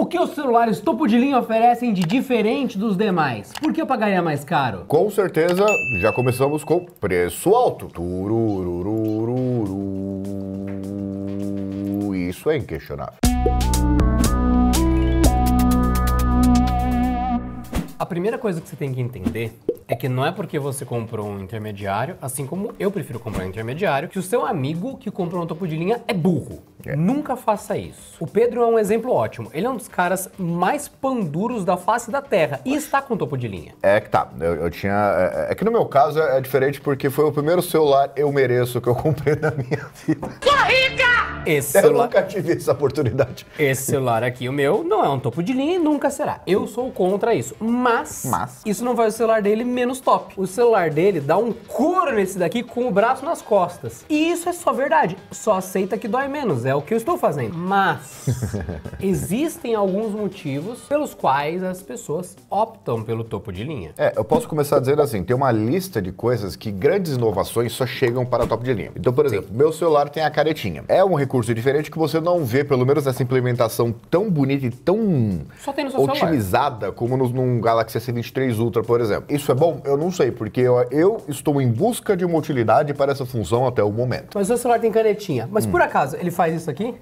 O que os celulares topo de linha oferecem de diferente dos demais? Por que eu pagaria mais caro? Com certeza, já começamos com preço alto. Tururururu. Isso é inquestionável. A primeira coisa que você tem que entender é que não é porque você comprou um intermediário, assim como eu prefiro comprar um intermediário, que o seu amigo que comprou um topo de linha é burro. É. Nunca faça isso. O Pedro é um exemplo ótimo. Ele é um dos caras mais panduros da face da Terra e está com topo de linha. É que tá. Eu, eu tinha. É, é, é que no meu caso é, é, diferente porque foi o primeiro celular eu mereço que eu comprei na minha vida. Tô rica! Esse eu celular... nunca tive essa oportunidade. Esse celular aqui, o meu, não é um topo de linha e nunca será. Eu sou contra isso. Mas, Mas, isso não faz o celular dele menos top. O celular dele dá um couro nesse daqui com o braço nas costas. E isso é só verdade. Só aceita que dói menos. É é o que eu estou fazendo. Mas existem alguns motivos pelos quais as pessoas optam pelo topo de linha. É, eu posso começar dizendo assim, tem uma lista de coisas que grandes inovações só chegam para o topo de linha. Então, por exemplo, Sim. meu celular tem a caretinha. É um recurso diferente que você não vê, pelo menos nessa implementação tão bonita e tão só tem no seu otimizada celular. como no, num Galaxy S23 Ultra, por exemplo. Isso é bom? Eu não sei, porque eu, eu estou em busca de uma utilidade para essa função até o momento. Mas o seu celular tem caretinha. Mas hum. por acaso ele faz isso aqui?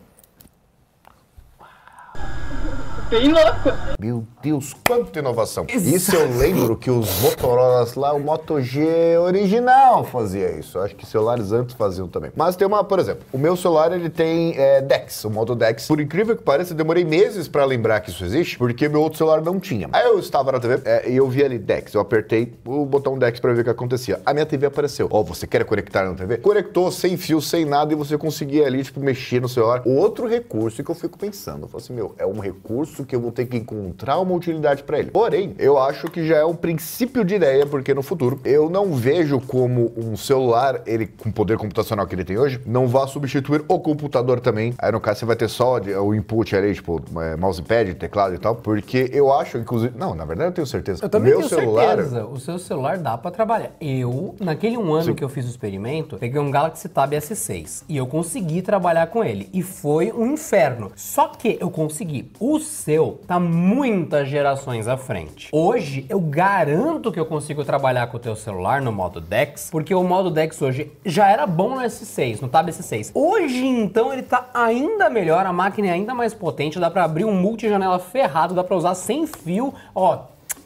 bem louco. Meu Deus, quanta inovação. Exato. Isso eu lembro que os Motorolas lá, o Moto G original fazia isso. Eu acho que celulares antes faziam também. Mas tem uma, por exemplo, o meu celular ele tem é, DeX, o Moto DeX. Por incrível que pareça, eu demorei meses para lembrar que isso existe, porque meu outro celular não tinha. Aí eu estava na TV é, e eu vi ali DeX. Eu apertei o botão DeX para ver o que acontecia. A minha TV apareceu. Ó, oh, você quer conectar na TV? Conectou sem fio, sem nada e você conseguia ali, tipo, mexer no celular. Outro recurso que eu fico pensando, eu falo assim, meu, é um recurso que eu vou ter que encontrar uma utilidade para ele. Porém, eu acho que já é um princípio de ideia, porque no futuro eu não vejo como um celular, ele com o poder computacional que ele tem hoje, não vá substituir o computador também. Aí no caso você vai ter só o input ali, tipo, é, mousepad, teclado e tal, porque eu acho, inclusive, não, na verdade eu tenho certeza. Eu também meu tenho celular, certeza, o seu celular dá para trabalhar. Eu, naquele um ano Sim. que eu fiz o experimento, peguei um Galaxy Tab S6 e eu consegui trabalhar com ele e foi um inferno. Só que eu consegui. O seu tá muitas gerações à frente. Hoje eu garanto que eu consigo trabalhar com o teu celular no modo DeX, porque o modo DeX hoje já era bom no S6, no Tab S6. Hoje então ele tá ainda melhor, a máquina é ainda mais potente, dá para abrir um multijanela ferrado, dá para usar sem fio, ó,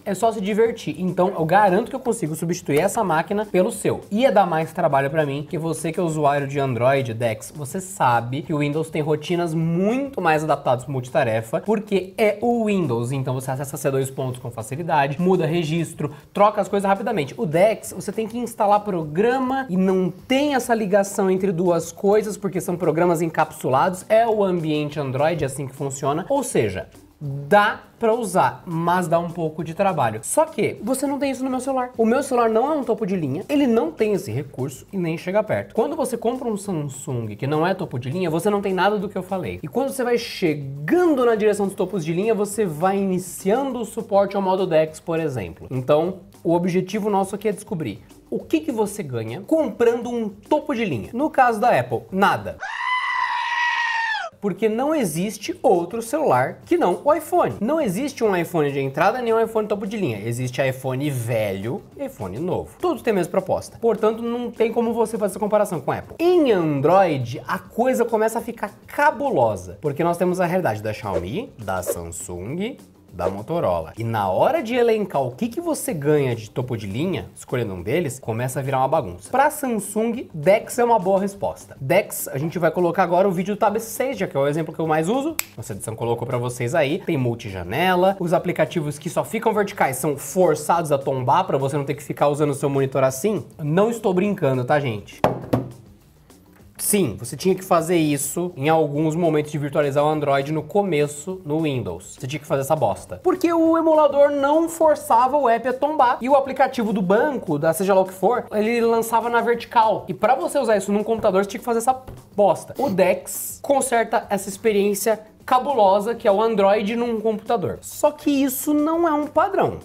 é só se divertir. Então eu garanto que eu consigo substituir essa máquina pelo seu. Ia é dar mais trabalho para mim, que você que é usuário de Android, Dex, você sabe que o Windows tem rotinas muito mais adaptadas para multitarefa, porque é o Windows, então você acessa C2 pontos com facilidade, muda registro, troca as coisas rapidamente. O Dex, você tem que instalar programa e não tem essa ligação entre duas coisas, porque são programas encapsulados, é o ambiente Android, é assim que funciona. Ou seja, dá para usar, mas dá um pouco de trabalho. Só que você não tem isso no meu celular. O meu celular não é um topo de linha, ele não tem esse recurso e nem chega perto. Quando você compra um Samsung que não é topo de linha, você não tem nada do que eu falei. E quando você vai chegando na direção dos topos de linha, você vai iniciando o suporte ao modo DeX, por exemplo. Então, o objetivo nosso aqui é descobrir o que, que você ganha comprando um topo de linha. No caso da Apple, nada. Ah! porque não existe outro celular que não o iPhone. Não existe um iPhone de entrada nem um iPhone topo de linha. Existe iPhone velho e iPhone novo. Todos têm a mesma proposta. Portanto, não tem como você fazer comparação com a Apple. Em Android, a coisa começa a ficar cabulosa, porque nós temos a realidade da Xiaomi, da Samsung, da Motorola. E na hora de elencar o que, que você ganha de topo de linha, escolhendo um deles, começa a virar uma bagunça. Para Samsung, DeX é uma boa resposta. DeX, a gente vai colocar agora o vídeo do Tab S6, já que é o exemplo que eu mais uso. Nossa edição colocou para vocês aí. Tem multijanela, os aplicativos que só ficam verticais são forçados a tombar para você não ter que ficar usando o seu monitor assim. Não estou brincando, tá, gente? Sim, você tinha que fazer isso em alguns momentos de virtualizar o Android no começo no Windows. Você tinha que fazer essa bosta. Porque o emulador não forçava o app a tombar e o aplicativo do banco, da seja lá o que for, ele lançava na vertical. E para você usar isso num computador, você tinha que fazer essa bosta. O Dex conserta essa experiência cabulosa que é o Android num computador. Só que isso não é um padrão.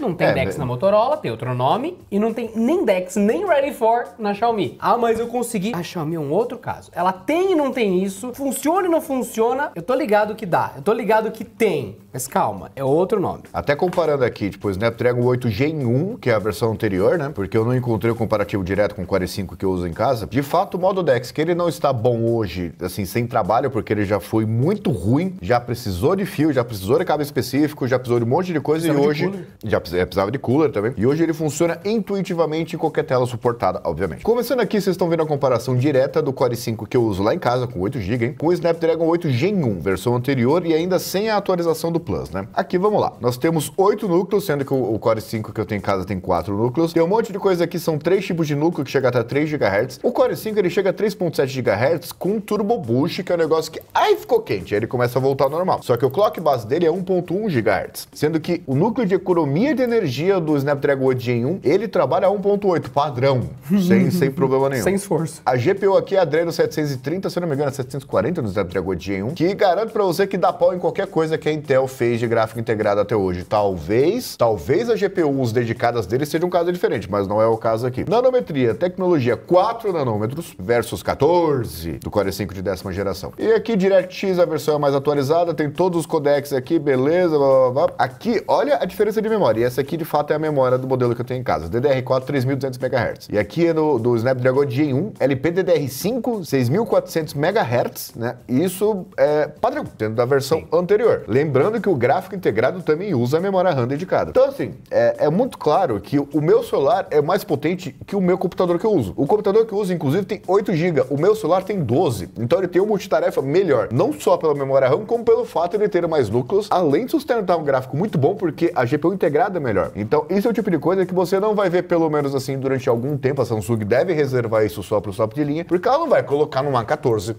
Não tem é, DeX né? na Motorola, tem outro nome, e não tem nem DeX nem Ready for na Xiaomi. Ah, mas eu consegui. A Xiaomi é um outro caso. Ela tem e não tem isso, funciona e não funciona. Eu tô ligado que dá, eu tô ligado que tem. Mas calma, é outro nome. Até comparando aqui, tipo, o Snapdragon 8 Gen 1, que é a versão anterior, né? Porque eu não encontrei o comparativo direto com o 45 que eu uso em casa. De fato, o modo DeX, que ele não está bom hoje, assim, sem trabalho, porque ele já foi muito ruim, já precisou de fio, já precisou de cabo específico, já precisou de um monte de coisa e hoje já é, precisava de cooler também. E hoje ele funciona intuitivamente em qualquer tela suportada, obviamente. Começando aqui, vocês estão vendo a comparação direta do Core 5 que eu uso lá em casa, com 8GB, com o Snapdragon 8 Gen 1, versão anterior e ainda sem a atualização do Plus, né? Aqui, vamos lá. Nós temos 8 núcleos, sendo que o, o Core 5 que eu tenho em casa tem 4 núcleos. Tem um monte de coisa aqui, são 3 tipos de núcleo que chega até 3 GHz. O Core 5 ele chega a 3.7 GHz com Turbo Boost, que é um negócio que aí ficou quente, aí ele começa a voltar ao normal. Só que o clock base dele é 1.1 GHz, sendo que o núcleo de economia de energia do Snapdragon 8 Gen 1, ele trabalha a 1.8, padrão, sem, sem problema nenhum. Sem esforço. A GPU aqui é a Adreno 730, se não me engano, é 740 no Snapdragon 8 Gen 1, que garanto para você que dá pau em qualquer coisa que a Intel fez de gráfico integrado até hoje. Talvez, talvez a GPUs dedicadas dele seja um caso diferente, mas não é o caso aqui. Nanometria, tecnologia 4 nanômetros versus 14 do Core 5 de décima geração. E aqui DirectX, a versão é mais atualizada, tem todos os codecs aqui, beleza, blá, blá, blá. Aqui, olha a diferença de memória essa aqui de fato é a memória do modelo que eu tenho em casa, DDR4 3200 MHz. E aqui é do, do Snapdragon Gen1, LPDDR5 6400 MHz, né? Isso é padrão, dentro da versão Sim. anterior. Lembrando que o gráfico integrado também usa a memória RAM dedicada. Então, assim, é, é muito claro que o meu celular é mais potente que o meu computador que eu uso. O computador que eu uso, inclusive, tem 8 GB, o meu celular tem 12. Então ele tem uma multitarefa melhor, não só pela memória RAM, como pelo fato de ele ter mais núcleos, além de sustentar um gráfico muito bom, porque a GPU integrada nada melhor. Então, esse é o tipo de coisa que você não vai ver, pelo menos assim, durante algum tempo. A Samsung deve reservar isso só para o top de linha, porque ela não vai colocar no A14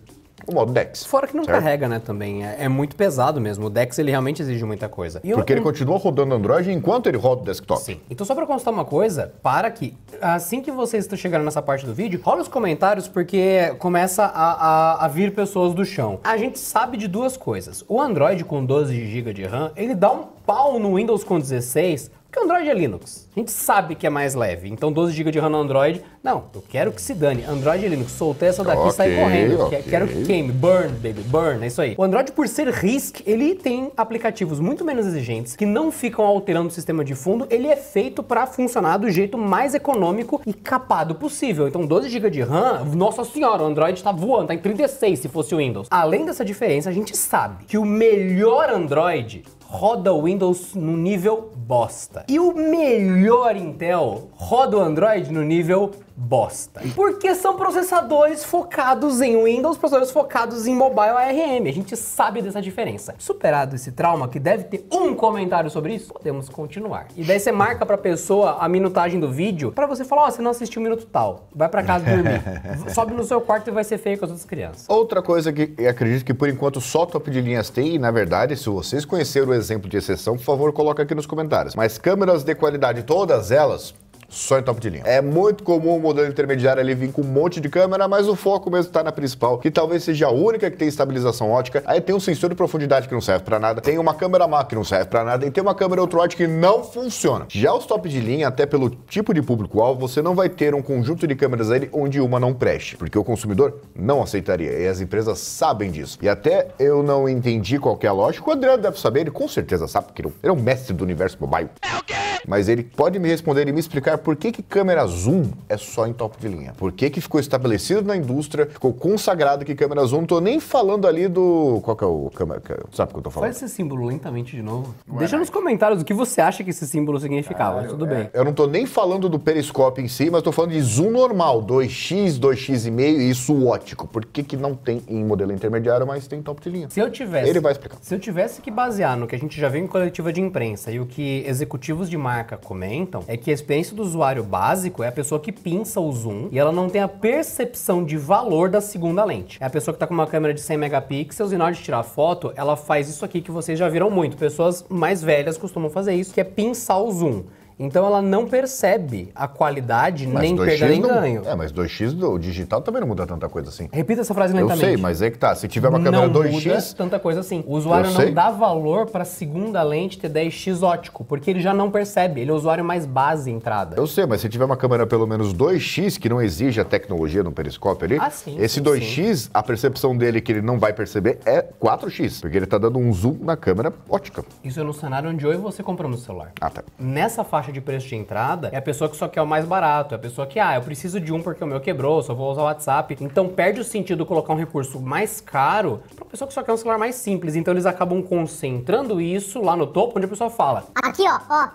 o modo DEX. Fora que não certo? carrega, né, também. É, é, muito pesado mesmo. O DEX, ele realmente exige muita coisa. E Porque eu, ele continua rodando Android enquanto ele roda o desktop. Sim. Então, só para constar uma coisa, para que assim que vocês estão chegando nessa parte do vídeo, rola os comentários porque começa a, a, a, vir pessoas do chão. A gente sabe de duas coisas. O Android com 12 GB de RAM, ele dá um pau no Windows com 16 porque Android é Linux. A gente sabe que é mais leve. Então 12 GB de RAM no Android, não, eu quero que se dane. Android é Linux, soltei essa daqui okay, sai correndo. Okay. Quero que queime. Burn, baby, burn, é isso aí. O Android, por ser RISC, ele tem aplicativos muito menos exigentes, que não ficam alterando o sistema de fundo. Ele é feito para funcionar do jeito mais econômico e capado possível. Então 12 GB de RAM, nossa senhora, o Android tá voando, tá em 36 se fosse o Windows. Além dessa diferença, a gente sabe que o melhor Android roda o Windows no nível bosta. E o melhor Intel roda o Android no nível bosta. Porque são processadores focados em Windows, processadores focados em mobile ARM. A gente sabe dessa diferença. Superado esse trauma, que deve ter um comentário sobre isso, podemos continuar. E daí você marca pra pessoa a minutagem do vídeo para você falar, ó, oh, você não assistiu um minuto tal. Vai para casa dormir. Sobe no seu quarto e vai ser feio com as outras crianças. Outra coisa que acredito que por enquanto só top de linhas tem, e na verdade, se vocês conheceram o exemplo de exceção, por favor, coloca aqui nos comentários. Mas câmeras de qualidade, todas elas, só em top de linha. É muito comum o modelo intermediário ali vir com um monte de câmera, mas o foco mesmo está na principal, que talvez seja a única que tem estabilização ótica. Aí tem um sensor de profundidade que não serve para nada, tem uma câmera macro que não serve para nada, e tem uma câmera outro ótica que não funciona. Já os top de linha, até pelo tipo de público-alvo, você não vai ter um conjunto de câmeras ali onde uma não preste, porque o consumidor não aceitaria, e as empresas sabem disso. E até eu não entendi qual é a lógica, o Adriano deve saber, ele com certeza sabe, porque ele é o mestre do universo mobile. É o quê? Mas ele pode me responder e me explicar explicar por que, que câmera zoom é só em top de linha. Por que, que ficou estabelecido na indústria, ficou consagrado que câmera zoom. Não tô nem falando ali do. Qual que é o câmera. Sabe o que eu tô falando? Faz esse símbolo lentamente de novo. Ué, Deixa nos comentários o que você acha que esse símbolo significava. É, tudo é. bem. Eu não tô nem falando do periscópio em si, mas tô falando de zoom normal, 2x, 2 x e isso ótico. Por que, que não tem em modelo intermediário, mas tem top de linha? Se eu tivesse. Ele vai explicar. Se eu tivesse que basear no que a gente já viu em coletiva de imprensa e o que executivos de marca comentam, é que a experiência dos usuário básico é a pessoa que pinça o zoom e ela não tem a percepção de valor da segunda lente. É a pessoa que está com uma câmera de 100 megapixels e na hora de tirar foto, ela faz isso aqui que vocês já viram muito. Pessoas mais velhas costumam fazer isso, que é pinçar o zoom. Então ela não percebe a qualidade, mas nem perda nem não, ganho. É, mas 2x do digital também não muda tanta coisa assim. Repita essa frase lentamente. Eu sei, mas é que tá. Se tiver uma câmera não 2x. Não muda tanta coisa assim. O usuário não dá valor para a segunda lente ter 10x ótico, porque ele já não percebe. Ele é o usuário mais base entrada. Eu sei, mas se tiver uma câmera pelo menos 2x, que não exige a tecnologia do periscópio ali, ah, sim, esse sim, 2x, sim. a percepção dele que ele não vai perceber é 4x, porque ele tá dando um zoom na câmera ótica. Isso é no cenário onde eu e você compramos o celular. Ah, tá. Nessa faixa de preço de entrada é a pessoa que só quer o mais barato, é a pessoa que, ah, eu preciso de um porque o meu quebrou, só vou usar o WhatsApp. Então perde o sentido colocar um recurso mais caro para uma pessoa que só quer um celular mais simples. Então eles acabam concentrando isso lá no topo, onde a pessoa fala: Aqui, ó, ó,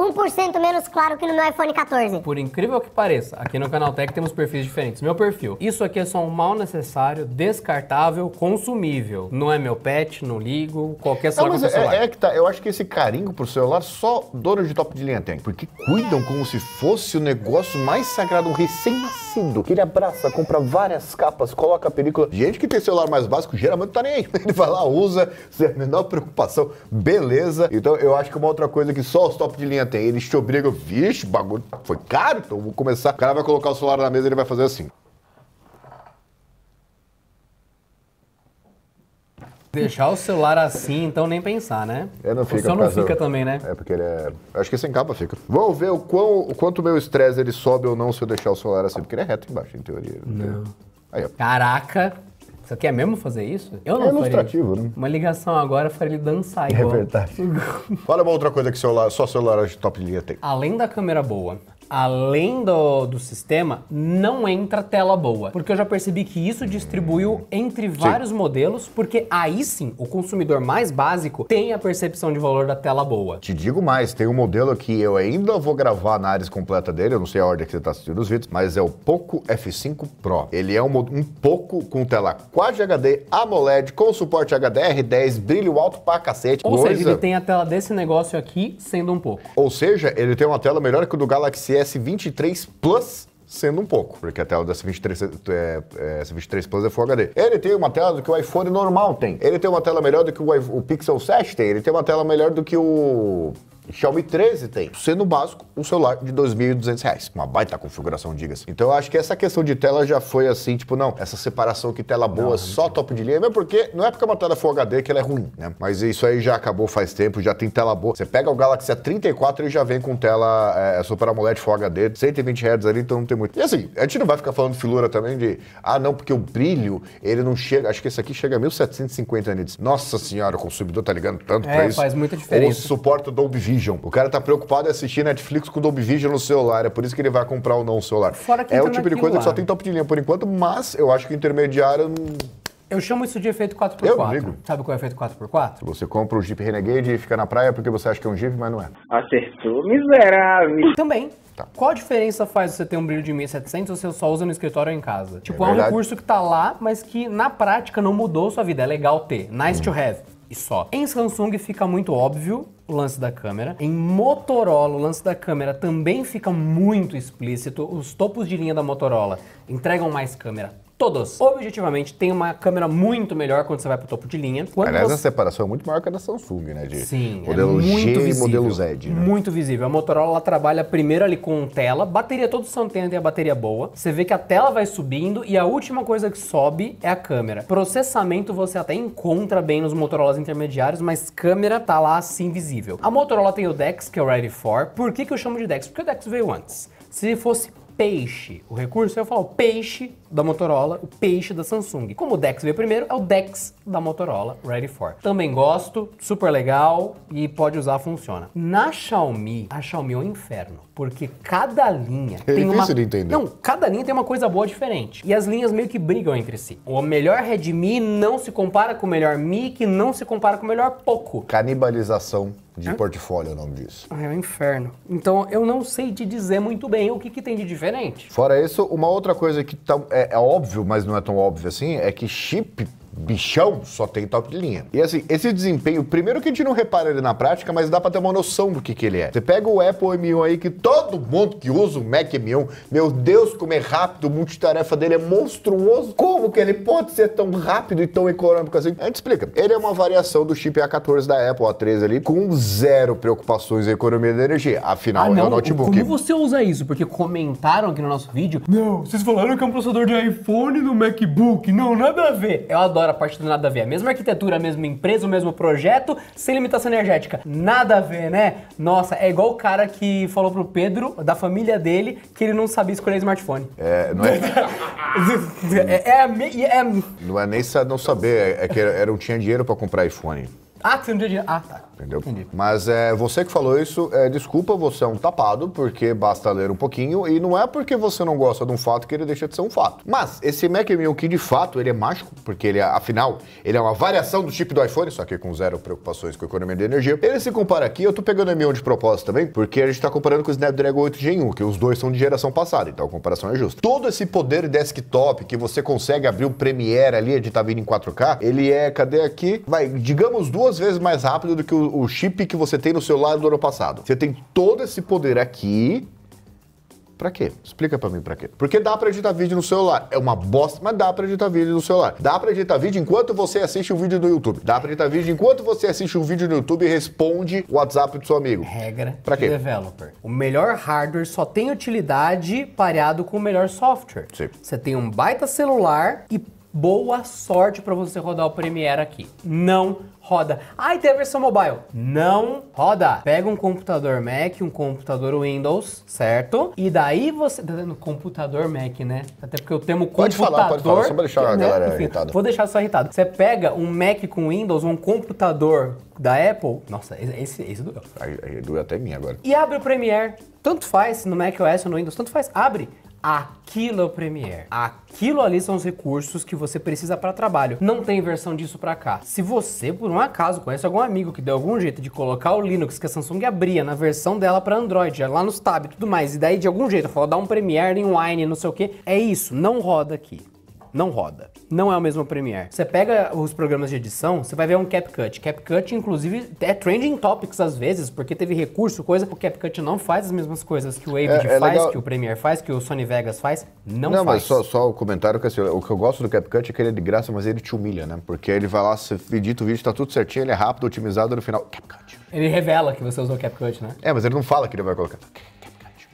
1% menos claro que no meu iPhone 14. Por incrível que pareça, aqui no Tech temos perfis diferentes. Meu perfil, isso aqui é só um mal necessário, descartável, consumível. Não é meu pet, não ligo, qualquer celular não, mas É, é, que tá, eu acho que esse carinho pro celular só dono de top de linha tem, porque cuidam como se fosse o negócio mais sagrado, um recém-nascido, que ele abraça, compra várias capas, coloca a película. Gente que tem celular mais básico, geralmente não tá nem aí. Ele vai lá, usa, sem a menor preocupação, beleza. Então eu acho que uma outra coisa que só os top de linha ele Aí eles te obrigam, vixe, bagulho foi caro, então vou começar. O cara vai colocar o celular na mesa e ele vai fazer assim. Deixar o celular assim, então nem pensar, né? É, não fica. O não fica também, né? É, porque ele é. Acho que sem capa fica. Vamos ver o, quão, o quanto o meu estresse ele sobe ou não se eu deixar o celular assim, porque ele é reto embaixo, em teoria. Né? Não. Aí, ó. Caraca! Você quer mesmo fazer isso? Eu não é ilustrativo, faria. né? Uma ligação agora para faria ele dançar é igual. É verdade. Olha uma outra coisa que celular, só celular de top linha tem. Além da câmera boa, além do, do sistema, não entra tela boa. Porque eu já percebi que isso distribuiu entre vários sim. modelos, porque aí sim o consumidor mais básico tem a percepção de valor da tela boa. Te digo mais, tem um modelo que eu ainda vou gravar na análise completa dele, eu não sei a ordem que você está assistindo os vídeos, mas é o Poco F5 Pro. Ele é um, um com tela Quad HD, AMOLED, com suporte HDR10, brilho alto pra cacete. Ou coisa. seja, ele tem a tela desse negócio aqui sendo um pouco. Ou seja, ele tem uma tela melhor que o do Galaxy S23 Plus sendo um pouco, porque a tela do S23, é, é, S23 Plus é Full HD. Ele tem uma tela do que o iPhone normal tem. Ele tem uma tela melhor do que o, o Pixel 7 tem. Ele tem uma tela melhor do que o Xiaomi 13 tem, sendo básico, um celular de R$ 2.200, uma baita configuração, diga-se. Então eu acho que essa questão de tela já foi assim, tipo, não, essa separação que tela boa, não, só top de linha, mesmo porque não é porque é uma tela Full HD que ela é ruim, né? Mas isso aí já acabou faz tempo, já tem tela boa. Você pega o Galaxy A34 e já vem com tela é, Super AMOLED Full HD, 120 Hz ali, então não tem muito. E assim, a gente não vai ficar falando filura também de, ah, não, porque o brilho, ele não chega, acho que esse aqui chega a 1750 nits. Nossa senhora, o consumidor tá ligando tanto é, pra isso. faz muita diferença. Ou suporta Dolby Vision Vision. O cara tá preocupado em assistir Netflix com Dolby Vision no celular, é por isso que ele vai comprar ou não o celular. Fora que é o tipo de coisa lá. que só tem top de linha por enquanto, mas eu acho que o intermediário eu chamo isso de efeito 4x4. Eu digo. Sabe qual é o efeito 4x4? Você compra o Jeep Renegade e fica na praia porque você acha que é um Jeep, mas não é. Acertou, miserável. Também. Tá. Qual a diferença faz você ter um brilho de 1700 ou você só usa no escritório ou em casa? É tipo, é, é um recurso que tá lá, mas que na prática não mudou sua vida. É legal ter. Nice hum. to have e só. Em Samsung fica muito óbvio o lance da câmera. Em Motorola, o lance da câmera também fica muito explícito. Os topos de linha da Motorola entregam mais câmera todas, objetivamente, tem uma câmera muito melhor quando você vai pro topo de linha. Quando Aliás, você... a separação é muito maior que a da Samsung, né? De Sim, é modelo é muito G visível, e modelo Z. Né? Muito visível. A Motorola trabalha primeiro ali com tela, bateria, todo Santander tem a bateria boa. Você vê que a tela vai subindo e a última coisa que sobe é a câmera. Processamento você até encontra bem nos Motorolas intermediários, mas câmera tá lá assim visível. A Motorola tem o DeX, que é o Ready for. Por que, que eu chamo de DeX? Porque o DeX veio antes. Se fosse peixe, o recurso, eu falo peixe da Motorola, o peixe da Samsung. Como o DeX veio primeiro, é o DeX da Motorola Ready For. Também gosto, super legal e pode usar, funciona. Na Xiaomi, a Xiaomi é um inferno, porque cada linha é tem uma de entender. Não, cada linha tem uma coisa boa diferente. E as linhas meio que brigam entre si. O melhor Redmi não se compara com o melhor Mi, que não se compara com o melhor Poco. Canibalização de Hã? portfólio é o nome disso. Ah, é um inferno. Então eu não sei te dizer muito bem o que, que tem de diferente. Fora isso, uma outra coisa que tá, é é, é óbvio, mas não é tão óbvio assim, é que chip bichão, só tem top de linha. E assim, esse desempenho, primeiro que a gente não repara ele na prática, mas dá pra ter uma noção do que que ele é. Você pega o Apple M1 aí, que todo mundo que usa o Mac M1, meu Deus, como é rápido, o multitarefa dele é monstruoso. Como que ele pode ser tão rápido e tão econômico assim? A gente explica. Ele é uma variação do chip A14 da Apple, A13 ali, com zero preocupações em economia de energia. Afinal, ah, é o notebook. Como você usa isso? Porque comentaram aqui no nosso vídeo, não, vocês falaram que é um processador de iPhone no MacBook, não, nada a ver. Eu adoro adoro a parte do nada a ver. A mesma arquitetura, a mesma empresa, o mesmo projeto, sem limitação energética. Nada a ver, né? Nossa, é igual o cara que falou pro Pedro, da família dele, que ele não sabia escolher smartphone. É, não é. é, é, é, é, Não é nem não saber, é, é que era, não tinha dinheiro para comprar iPhone. Ah, que você não tinha dinheiro. Ah, tá. Entendeu? Entendi. Mas é, você que falou isso, é, desculpa, você é um tapado, porque basta ler um pouquinho, e não é porque você não gosta de um fato que ele deixa de ser um fato. Mas esse Mac M1 que de fato, ele é mágico, porque ele, é, afinal, ele é uma variação do chip do iPhone, só que com zero preocupações com a economia de energia. Ele se compara aqui, eu tô pegando M1 de propósito também, porque a gente tá comparando com o Snapdragon 8 Gen 1, que os dois são de geração passada, então a comparação é justa. Todo esse poder desktop que você consegue abrir o Premiere ali, editar vídeo em 4K, ele é, cadê aqui? Vai, digamos duas duas vezes mais rápido do que o, o chip que você tem no celular do ano passado. Você tem todo esse poder aqui Pra quê? Explica pra mim pra quê. Porque dá pra editar vídeo no celular. É uma bosta, mas dá pra editar vídeo no celular. Dá pra editar vídeo enquanto você assiste um vídeo do YouTube. Dá pra editar vídeo enquanto você assiste um vídeo no YouTube e responde o WhatsApp do seu amigo. Regra pra quê? developer. O melhor hardware só tem utilidade pareado com o melhor software. Sim. Você tem um baita celular e boa sorte para você rodar o Premiere aqui. Não roda. Ah, e tem a versão mobile. Não roda. Pega um computador Mac, um computador Windows, certo? E daí você... Tá dando computador Mac, né? Até porque eu temo pode computador... Falar, pode falar, só pra deixar a né? galera Enfim, irritada. Vou deixar só irritado. Você pega um Mac com Windows, um computador da Apple... Nossa, esse, esse doeu. Aí, aí doeu até mim agora. E abre o Premiere. Tanto faz, no OS ou no Windows, tanto faz. Abre. Aquilo é o Premiere. Aquilo ali são os recursos que você precisa para trabalho. Não tem versão disso para cá. Se você, por um acaso, conhece algum amigo que deu algum jeito de colocar o Linux que a Samsung abria na versão dela para Android, lá nos tab e tudo mais, e daí de algum jeito falou, dar um Premiere em Wine, não sei o que, é isso, não roda aqui não roda. Não é o mesmo Premiere. Você pega os programas de edição, você vai ver um CapCut. CapCut, inclusive, é trending topics às vezes, porque teve recurso, coisa que o CapCut não faz as mesmas coisas que o Avid é, é faz, legal. que o Premiere faz, que o Sony Vegas faz. Não, não faz. Não, mas só, só o comentário que assim, o que eu gosto do CapCut é que ele é de graça, mas ele te humilha, né? Porque ele vai lá, você edita o vídeo, tá tudo certinho, ele é rápido, otimizado, no final, CapCut. Ele revela que você usou o CapCut, né? É, mas ele não fala que ele vai colocar.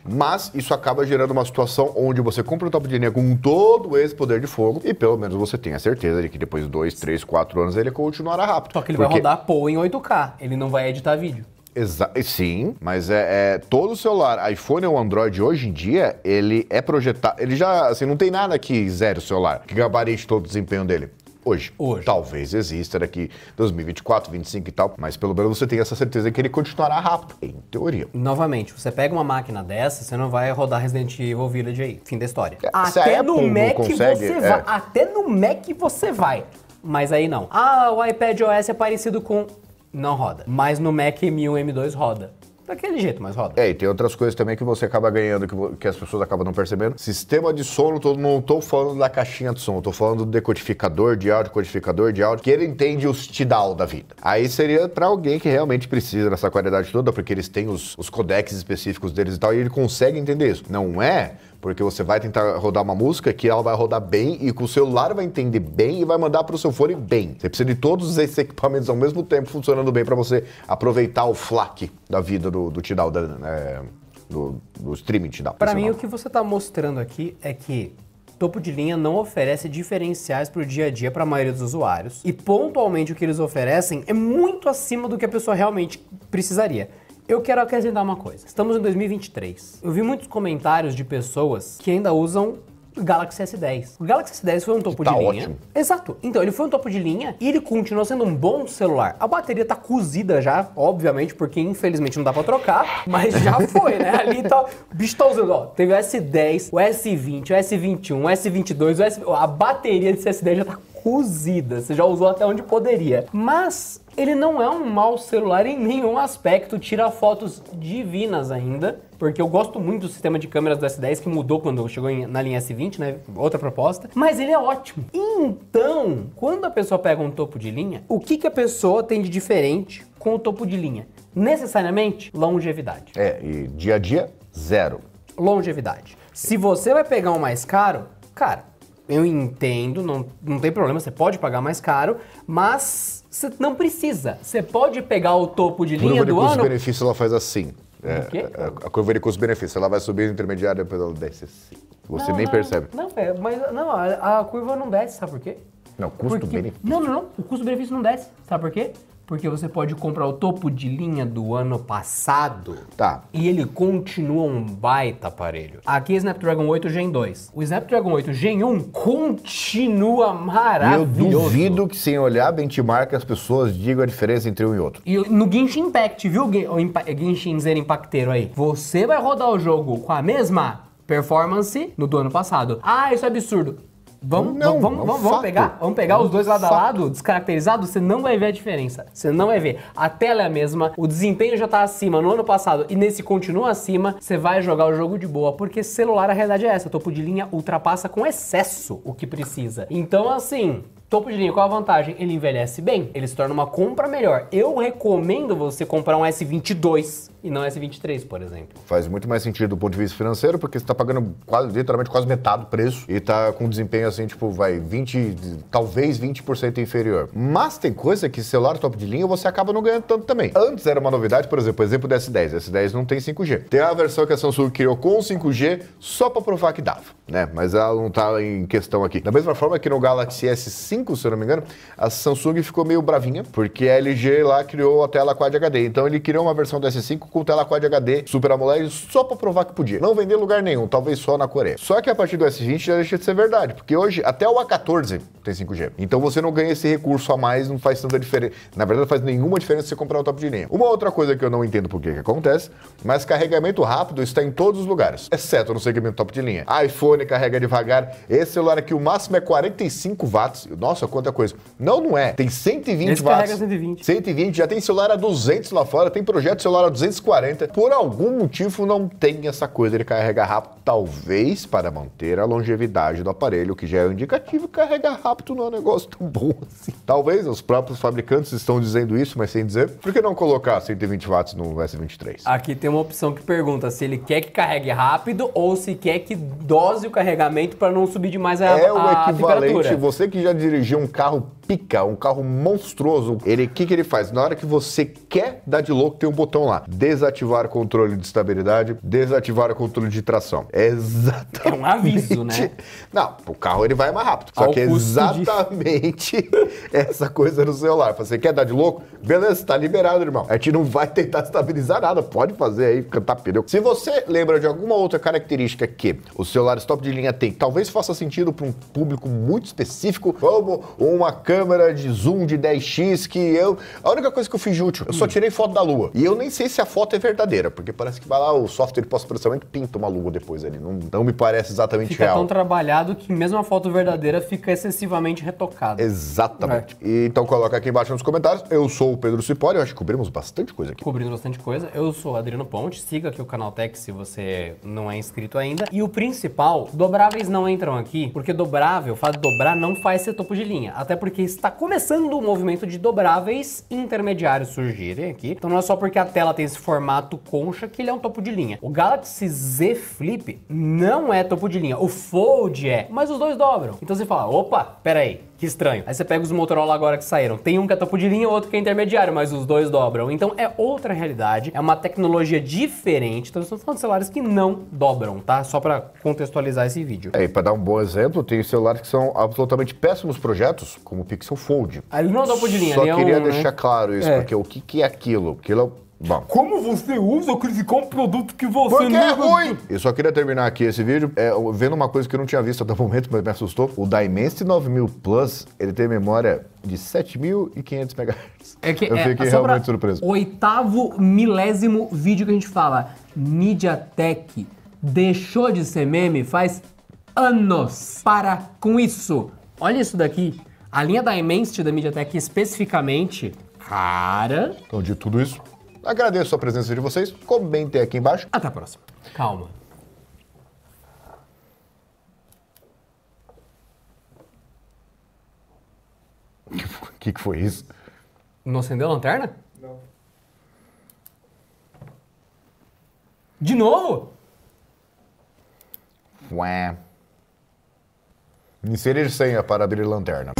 Mas isso acaba gerando uma situação onde você compra um topo de linha com todo esse poder de fogo e pelo menos você tem a certeza de que depois de 2, 3, 4 anos ele continuará rápido. Só que ele porque... vai rodar PO em 8K, ele não vai editar vídeo. Exa sim, mas é, é todo celular, iPhone ou Android hoje em dia, ele é projetado, ele já, assim, não tem nada que zero celular, que gabarite todo o desempenho dele hoje. Hoje. Talvez exista daqui 2024, 2025 e tal, mas pelo menos você tem essa certeza que ele continuará rápido, em teoria. Novamente, você pega uma máquina dessa, você não vai rodar Resident Evil Village aí. Fim da história. É, até no Mac consegue, você é. vai. Até no Mac você vai. Mas aí não. Ah, o iPad OS é parecido com. Não roda. Mas no Mac M1 M2 roda daquele jeito, mas roda. É, e tem outras coisas também que você acaba ganhando, que, que as pessoas acabam não percebendo. Sistema de som, tô, não estou falando da caixinha de som, estou falando do decodificador de áudio, codificador de áudio, que ele entende os tidal da vida. Aí seria para alguém que realmente precisa dessa qualidade toda, porque eles têm os, os codecs específicos deles e tal, e ele consegue entender isso. Não é porque você vai tentar rodar uma música que ela vai rodar bem e com o celular vai entender bem e vai mandar para o seu fone bem. Você precisa de todos esses equipamentos ao mesmo tempo funcionando bem para você aproveitar o flac da vida do, do Tidal, da, é, do, do streaming Tidal. Para mim, o que você está mostrando aqui é que topo de linha não oferece diferenciais para o dia a dia para a maioria dos usuários. E pontualmente o que eles oferecem é muito acima do que a pessoa realmente precisaria. Eu quero acrescentar uma coisa. Estamos em 2023. Eu vi muitos comentários de pessoas que ainda usam Galaxy S10. O Galaxy S10 foi um topo tá de linha. Exato. Então, ele foi um topo de linha e ele continua sendo um bom celular. A bateria tá cozida já, obviamente, porque infelizmente não dá pra trocar, mas já foi, né? Ali tá. O bicho tá usando, ó. Teve o S10, o S20, o S21, o S22, o S... A bateria desse S10 já tá cozida. Você já usou até onde poderia. Mas ele não é um mau celular em nenhum aspecto, tira fotos divinas ainda, porque eu gosto muito do sistema de câmeras do S10 que mudou quando chegou na linha S20, né? Outra proposta, mas ele é ótimo. Então, quando a pessoa pega um topo de linha, o que, que a pessoa tem de diferente com o topo de linha? Necessariamente longevidade. É, e dia a dia, zero. Longevidade. Se você vai pegar um mais caro, cara, eu entendo, não, não tem problema, você pode pagar mais caro, mas você não precisa. Você pode pegar o topo de linha do ano. O benefício ela faz assim. É, é a, a curva de custo-benefício, ela vai subir intermediária ela desce assim. Você não, nem não, percebe. Não, é, mas não, a, a, curva não desce, sabe por quê? Não, custo-benefício. Não, não, não. O custo-benefício não desce. Sabe por quê? Porque você pode comprar o topo de linha do ano passado. Tá. E ele continua um baita aparelho. Aqui é Snapdragon 8 Gen 2. O Snapdragon 8 Gen 1 continua maravilhoso. Eu duvido que sem olhar benchmark as pessoas digam a diferença entre um e outro. E no Genshin Impact, viu? O Impa Genshin Zero Impacteiro aí. Você vai rodar o jogo com a mesma performance no do ano passado. Ah, isso é absurdo. Vamos, não, vamos, vamos, é vamos pegar, vamos pegar é os dois lado fato. a lado, descaracterizado, você não vai ver a diferença. Você não vai ver. A tela é a mesma, o desempenho já tá acima no ano passado e nesse continua acima, você vai jogar o jogo de boa, porque celular a realidade é essa, topo de linha ultrapassa com excesso o que precisa. Então assim, Topo de linha, qual a vantagem? Ele envelhece bem, ele se torna uma compra melhor. Eu recomendo você comprar um S22 e não S23, por exemplo. Faz muito mais sentido do ponto de vista financeiro, porque você está pagando quase, literalmente quase metade do preço e está com desempenho assim, tipo, vai 20, talvez 20% inferior. Mas tem coisa que celular top de linha você acaba não ganhando tanto também. Antes era uma novidade, por exemplo, exemplo do S10. S10 não tem 5G. Tem a versão que a Samsung criou com 5G só para provar que dava, né? Mas ela não está em questão aqui. Da mesma forma que no Galaxy S5, se eu não me engano, a Samsung ficou meio bravinha, porque a LG lá criou a tela Quad HD. Então ele criou uma versão do S5 com tela Quad HD Super AMOLED só para provar que podia. Não vender lugar nenhum, talvez só na Coreia. Só que a partir do S20 já deixa de ser verdade, porque hoje até o A14 tem 5G. Então você não ganha esse recurso a mais, não faz tanta diferença. Na verdade, não faz nenhuma diferença você comprar o top de linha. Uma outra coisa que eu não entendo por que acontece, mas carregamento rápido está em todos os lugares, exceto no segmento top de linha. iPhone carrega devagar, esse celular aqui o máximo é 45 watts. Nossa, quanta coisa. Não, não é. Tem 120 esse watts. Carrega 120. 120, já tem celular a 200 lá fora, tem projeto celular a 200 por algum motivo não tem essa coisa de carregar rápido, talvez para manter a longevidade do aparelho, que já é um indicativo, carregar rápido não é um negócio tão bom assim. Talvez os próprios fabricantes estão dizendo isso, mas sem dizer, por que não colocar 120 watts no S23? Aqui tem uma opção que pergunta se ele quer que carregue rápido ou se quer que dose o carregamento para não subir demais a, é o equivalente, você que já dirigiu um carro pica, um carro monstruoso, ele, o que, que ele faz? Na hora que você quer dar de louco, tem um botão lá desativar o controle de estabilidade, desativar o controle de tração. É exatamente. É um aviso, né? Não, o carro ele vai mais rápido. Só Ao que é exatamente de... essa coisa no celular. Você quer dar de louco? Beleza, tá liberado, irmão. A gente não vai tentar estabilizar nada. Pode fazer aí, cantar pneu. Se você lembra de alguma outra característica que o celular stop de linha tem, talvez faça sentido para um público muito específico, como uma câmera de zoom de 10x que eu. A única coisa que eu fiz de útil, eu só hum. tirei foto da lua. E eu nem sei se a foto é verdadeira, porque parece que vai lá o software de pós-processamento pinta uma lua depois ali. Não, não me parece exatamente fica real. Fica tão trabalhado que mesmo a foto verdadeira fica excessivamente retocada. Exatamente. É. E, então coloca aqui embaixo nos comentários. Eu sou o Pedro Cipório, eu acho que cobrimos bastante coisa aqui. Cobrimos bastante coisa. Eu sou o Adriano Ponte, siga aqui o canal Tech se você não é inscrito ainda. E o principal, dobráveis não entram aqui, porque dobrável, o fato de dobrar não faz ser topo de linha. Até porque está começando o um movimento de dobráveis intermediários surgirem aqui. Então não é só porque a tela tem esse formato concha, que ele é um topo de linha. O Galaxy Z Flip não é topo de linha, o Fold é, mas os dois dobram. Então você fala, opa, peraí, que estranho. Aí você pega os Motorola agora que saíram. Tem um que é topo de linha, outro que é intermediário, mas os dois dobram. Então é outra realidade, é uma tecnologia diferente. Então estamos falando de celulares que não dobram, tá? Só para contextualizar esse vídeo. É, e para dar um bom exemplo, tem celulares que são absolutamente péssimos projetos, como o Pixel Fold. Aí ah, não é topo de linha, Só é um, queria né? deixar claro isso, é. porque o que, que é aquilo? Aquilo é Bom. Como você usa criticar um produto que você Porque não... é ruim! Eu só queria terminar aqui esse vídeo é, vendo uma coisa que eu não tinha visto até o momento, mas me assustou. O Dimensity 9000 Plus, ele tem memória de 7.500 MHz. É que, eu é, fiquei é, realmente surpreso. Oitavo milésimo vídeo que a gente fala. MediaTek deixou de ser meme faz anos. Para com isso. Olha isso daqui. A linha da Dimensity da MediaTek especificamente... Cara... Então, de tudo isso... Agradeço a presença de vocês, comentem aqui embaixo. Até a próxima. Calma. O que, que foi isso? Não acendeu a lanterna? Não. De novo? Ué. Inserir senha para abrir lanterna.